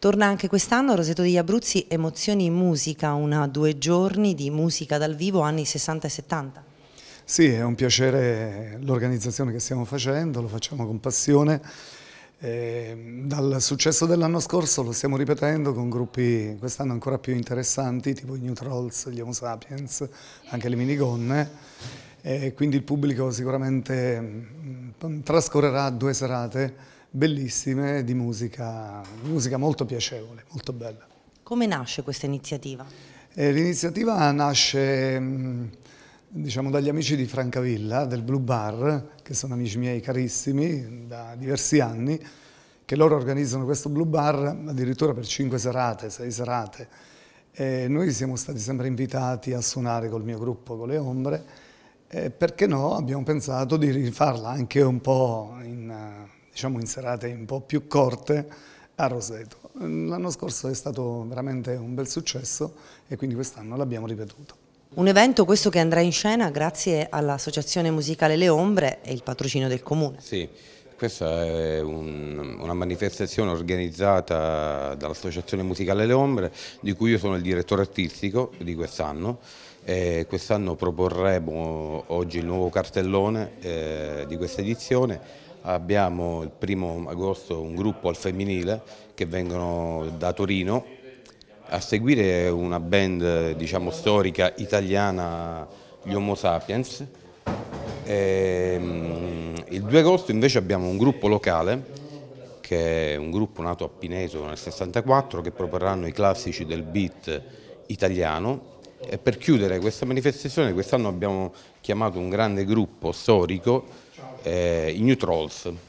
Torna anche quest'anno a Roseto degli Abruzzi Emozioni in Musica, una due giorni di musica dal vivo anni 60 e 70. Sì, è un piacere l'organizzazione che stiamo facendo, lo facciamo con passione. E ehm, dal successo dell'anno scorso lo stiamo ripetendo con gruppi quest'anno ancora più interessanti, tipo i New Trolls, gli Homo Sapiens, anche le minigonne. E quindi il pubblico sicuramente mm, trascorrerà due serate bellissime di musica, musica molto piacevole, molto bella. Come nasce questa iniziativa? Eh, L'iniziativa nasce mm, diciamo, dagli amici di Francavilla, del Blue Bar, che sono amici miei carissimi da diversi anni, che loro organizzano questo Blue Bar addirittura per cinque serate, sei serate. E noi siamo stati sempre invitati a suonare col mio gruppo, con le ombre, e perché no abbiamo pensato di rifarla anche un po' in diciamo in serate un po' più corte, a Roseto. L'anno scorso è stato veramente un bel successo e quindi quest'anno l'abbiamo ripetuto. Un evento questo che andrà in scena grazie all'Associazione Musicale Le Ombre e il patrocino del Comune. Sì, questa è un, una manifestazione organizzata dall'Associazione Musicale Le Ombre di cui io sono il direttore artistico di quest'anno quest'anno proporremo oggi il nuovo cartellone eh, di questa edizione abbiamo il primo agosto un gruppo al femminile che vengono da Torino, a seguire una band diciamo, storica italiana, gli Homo Sapiens. E, ehm, il 2 agosto invece abbiamo un gruppo locale che è un gruppo nato a Pineto nel 64 che proporranno i classici del beat italiano e per chiudere questa manifestazione quest'anno abbiamo chiamato un grande gruppo storico eh, i New Trolls.